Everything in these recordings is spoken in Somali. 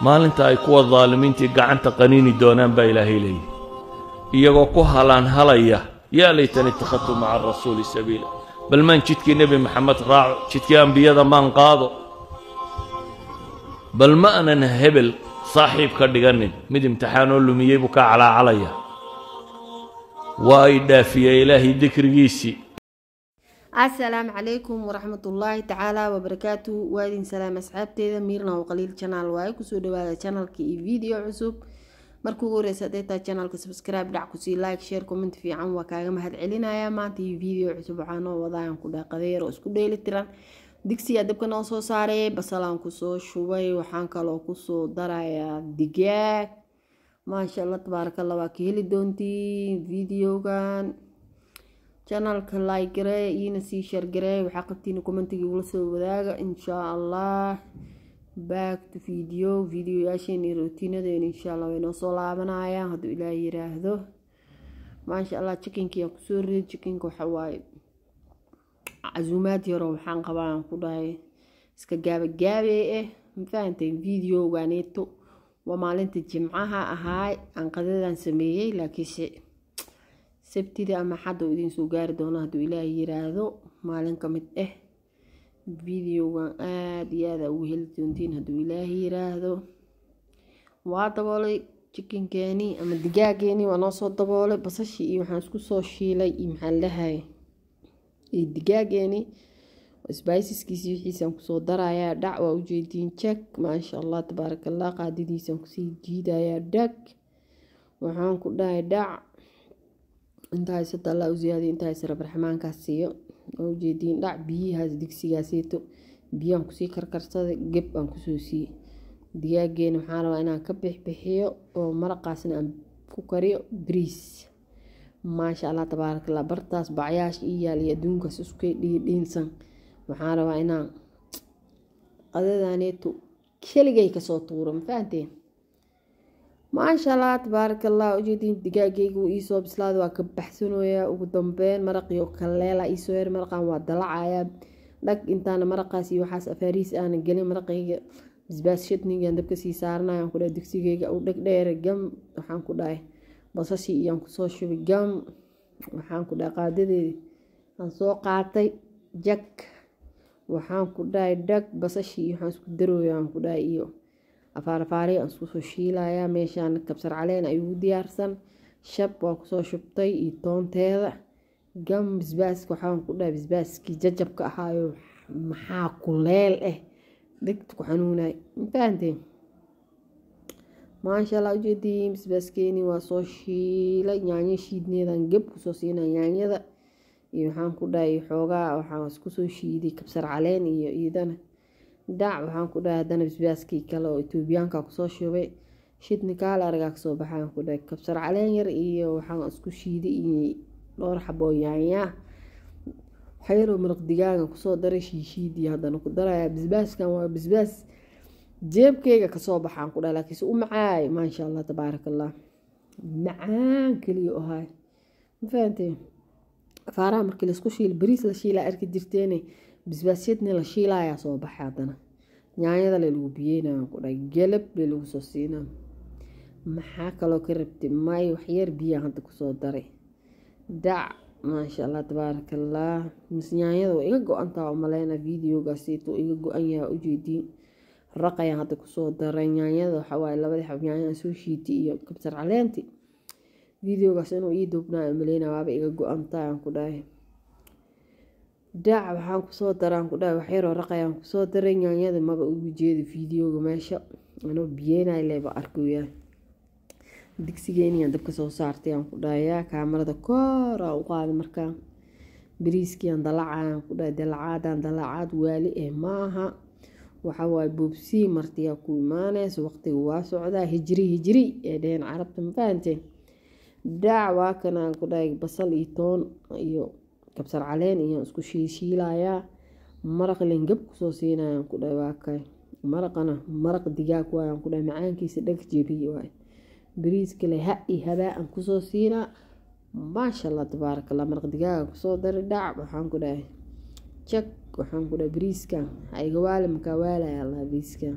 maalinta ay kuwa daalimiintii gacanta qaniini doonaan baa ilaahay leeyihi iyagoo ku halaanhalaya yaa laytani ittakhadtu maca arasuuli sabiila bal maan jidkii nebi maxamed raaco jidkii ambiyada maan qaado bal ma anan hebel saaxiib ka dhiganin mid imtixaan oo lumiyey buu kaa calaacalaya waa ay dhaafiya ilaahay dikrigiisii asalaamu calaykum waraxmatullaahi tacaala wabarakaatu waa idin salaam asxaabteeda miirna oo qaliil janaal waaye kusoo dhawaada janalka iyo video cusub marka horeysa haday taa subscribe dhac kusii like share comment fiican waa kaaga mahad celinayaa maanta iyo video cusub waxaa noo ku dhaqadeer oo isku dheeli tiran digsiyaa dabka noo soo saaree basalaan kusoo shubay waxaan kaloo kusoo darayaa digaag maasha allah tabaarakallah waa ka heli doontiin videogan janalka laig garee iina sii shaargareey waxaa qabtiina komentiga igula soo wadaaga inshaa allah back to video videoyaasheena iyo insha allah way noo soo laabanayaan hadduu ilaah yiraahdo maasha allah jikinka kusoo riday jikinka waxa waaye casuumaadii hore waxaan qabaan ku dhahay iska gaabagaabee ah eh. mafahantay videoganeeto waa maalinta jimcaha ahaa aan qadadan sameeyey laakiinse sabtida ama xadda idin soo gaari doono hadduu ilaahay yiraahdo maalin ka mid ah eh, videogan aad iyo aada ugu heli doontiin hadduu ilaahay yiraahdo waa daboolay jikinkeenii ama digaageenii waa noo soo daboolay basashii iyo waxaan isku soo shiilay iyo maxaan lahay iyo digaageenii sbiciskiisi wixiisaan kusoo darayaa dhac waa ujeediin jag maasha allah tabaarakallah qaadidiisaan kusii jiidayaa dhag waxaan ku dhahay dhac intaas hadda alla u ziyaadiyo intaas rab raxmaankaas siiyo oo ujeediin dhac biyihaas digsigaaseeto biyaan kusii karkarsaday geb aan kusoo siiyey digaageena waxaa rabaa inaan ka bixbixiyo oo maraqaasna aan ku kariyo briis maasha allah tabaarakallah bartaas bacyaashka ii yaal iyo adduunkaas iskay dhiindhiinsan waxaa rabaa inaan qadadaaneeto keligay kasoo tuuro ma fahanteen maasha allah tabaaraka allah ujeediin digaagayga uu iisoo waa ka baxsanayaa ugu dambeyn maraqiyo kaleela iisoo her maraqaan waa dalacayaa dhag intaana maraqaas iyo waxaas afaarihiis aana gelin maraqayga basbaas shadnigan dabka sii saaranayaan ku dhahay digsigayga uu dheg gam waxaan ku dhahay basashii iyaan kusoo shubay gam waxaan ku dhahay qaadadeedi aan soo qaatay jag waxaan ku dhahay dhag basashii waxaan isku darooya ku dhahay iyo afaarafaaray aan isku shiilayaa meeshaan kabsar caleen ayuu u diyaarsan shab waa kusoo shubtay iyo toonteeda gam bisbaaska waxaan ku dhaha bisbaaskii jajabka ahaayo maxaa kuleel ah dhegta ku xanuunay mafahanteen maasha allah ujeediin bisbaaskeeni waa soo shiilay yaanyo shiidneedaan geb kusoo siinaa yaanyada iyo waxaan ku dhahay xoogaa waxaan iskusoo shiiday kabsar caleen iyo iidana dhac waxaan ku dhahay haddana bisbaaskii kale oo etoobiyaanka kusoo shubay shid nikaala aragaa kasoo baxaan ku dhahay kabsar caleen yar iyo waxaan isku shiiday iyo dhowr xaboo yaanyaa waxayaroo maraq digaaga kusoo daray shiishiidii haddana ku darayaa bisbaaskan waa bisbaas jeebkeyga kasoo baxaan ku dhahay laakiinse u macaay maasha allah tabaaraka macaan keliya ohay ma fahanteen afaaraha markii laisku shiil bariis la shiilaa arki jirteene bisbaasyadna la shiilayaa soo baxay haddana nyaanyada lalagu biyeynaa ku dhahay galab lalagu soo siinaa maxaa kaloo ka rabtay maayo waxyar biyaa hadda kusoo daray dac maasha allah tabaarakallah misyaanyada waa iga go-antaa oo maleyna iga go-an yaha ujeedii raq hadda kusoo daray yaanyada waxawaaye labadii xab yaanyada soo shiiti iyo kabsar caleentii videogaas inuu ii duubnaa maleyna waaba iga go-antaa aan ku dhahay daaca waxaan kusoo daraan ku waxyaroo raqayaan kusoo daray yaanyada maba ugu jeeda fideoga meesha anoo biyeynaleba arkaya digsigeeniyaan dabka soo saartayaan ku dhahayaa kaamarada kooraan u qaada markaa bariiskiiaan dalaacayaan ku dhahay dalacaadaan dalaacaad waali eh maaha waxawaaye boobsii martiyaa ku imaaneysa waqtiga waa socdaa hijiri hijiri ee dheheen carabta mafahanteen daac waa kanaan ku dhahay basal iyo toon iyo kabsar caleen ayaan isku shiilshiilayaa maraq lengab kusoo siinayaan ku dhahay maraqana maraq digaag waayaan ku dhahay macaankiisa dhag jebiye waay bariiska le ha i habaa aan kusoo siinaa maasha allah tabaarakalla maraq digaaga kusoo dari dhac waxaan ku dhahay jag waxaan ku dhahay bariiskan haiga waali makaa waalaya allah bariiskan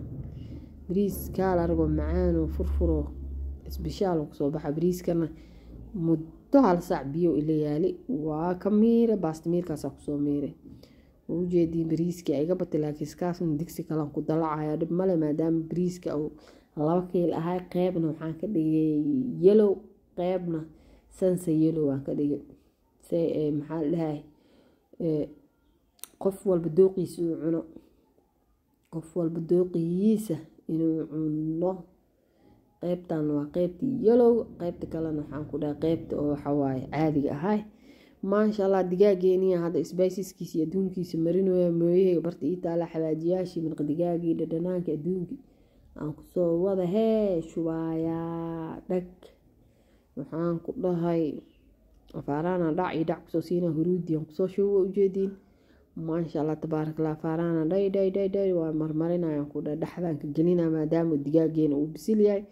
bariiskaal anigoo macaanoo furfuroo isbishaal kusoo baxa bariiskana muddo hal saac biyo yaali waa ka miire baasta miirkaasa kusoo miiray ujeedii ujeediin bariiskii iga batay laakiin iskaasna digsi kalan ku dalacaya dhib male maadaama bariiska uu laba kiil ahay qeybna waxaan ka dhigay yelow qeybna sansa yelow aan ka dhigay se eh, maxaa dhahay eh, qof walba dooqiisa uu cuno qof walba dooqiyiisa inuu cuno qeybtan waa qeybtii yalow qeybta kalena waxaan ku dhahay qeybta oo waxawaaye caadiga ahaay maasha allah digaageeniya ah, hadda sbaysiskiisi adduunkiisa marinaya mooyahey barta ii taala xabaajiyaashii marqa digaagii dhadhanaanka adduunkii aan kusoo wada hee shubaayaa dhag waxaan ku dhahay afaaraana dhac iyo dhac kusoo siina siinaa aan kusoo shuuba ujeediin maasha allah tabaarakallah faaraana dhay waa marmarinayaan ku dha ka gelina maadaama digaageena uu bisil yahay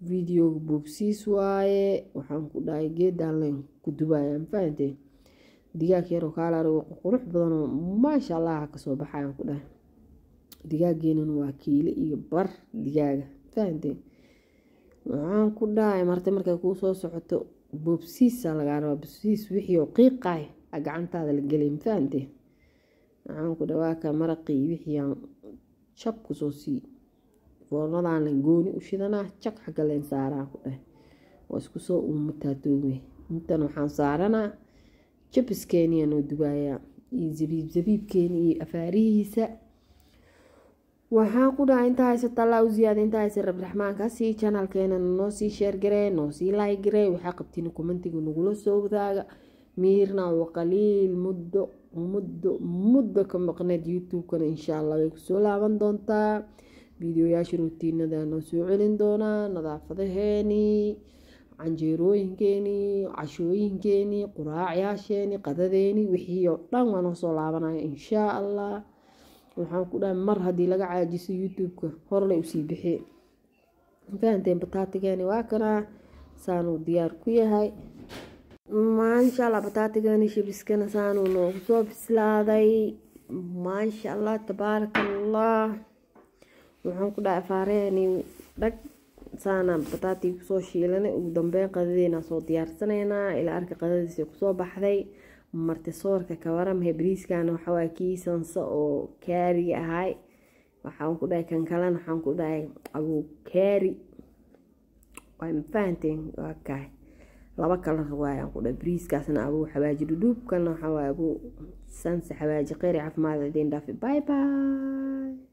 videoga boobsiis waaye waxaan ku dhahay geedaan layn ku dubaaya mafahante digaag yaroo kaalaarigo qurux badanoo maasha allah kasoo baxayaan ku dhahay digaageenana waa kiile iyo bar digaaga mafahante waxaan ku dhahay marta markay kuusoo socoto boobsiisa lagaa rabaa boobsiis wixii oo qiiqaay ah gacantaada la gelay mafahante maxaan ku dhawaaka maraqii wixiiaan jab kusoo sii foornadaan gooni u shidanaa jag xagga saaraa ku dheh waa isku soo umataadoowe intan waxaan saaranaa jabiskeeniya noo dubaayaa iyo zabiib zabiibkeeni iyo afaarihiisa waxaan ku dhaha intaa haysata allaa u ziyaada intaa haysa rabraxmaankaasi janaalkeena noo sii sheergaree noo sii laaygaree waxaa qabtiin kumantiga nagula soo wadaaga miirna waa qaliil muddo muddo muddo ka maqneyd youtube-kana insha allah way kusoo laaban doontaa videoyaasha rutiinada noo soo celin doonaa nadaafadaheenii canjeerooyinkeeni cashooyinkeenii quraacyaasheeni qadadeeni wixii oo dhan waa noo soo laabanaya inshaa allah waxaan ku dhahay mar haddii laga caajiso youtube-ka horle usii bixiye fahanteen bataatigani waa kanaa saanuu diyaar ku yahay maasha allah bataatigani shabiskana saanuu noogu soo bislaaday maasha allah tabaaraka allah wuxuun ku dhaca faarehani dhag saana bataatii kusoo shiilanay ugu dambeyn qadadeena soo diyaarsanaynaa ilaa arka qadadiisa kusoo baxday martisoorka kawaram hebriiskana waxawaa kii sansa oo kaariga ahay waxaan ku dhahay kan kalena waxaan ku dhahay abuukaari waa mafahanteen waa kahay laba kalar waay ankudha briiskaasna abuu xawaaji dhudhuubkana waxawaaye abuu sanse xawaaji kheyri caafimaad idiin dhaafi bye bye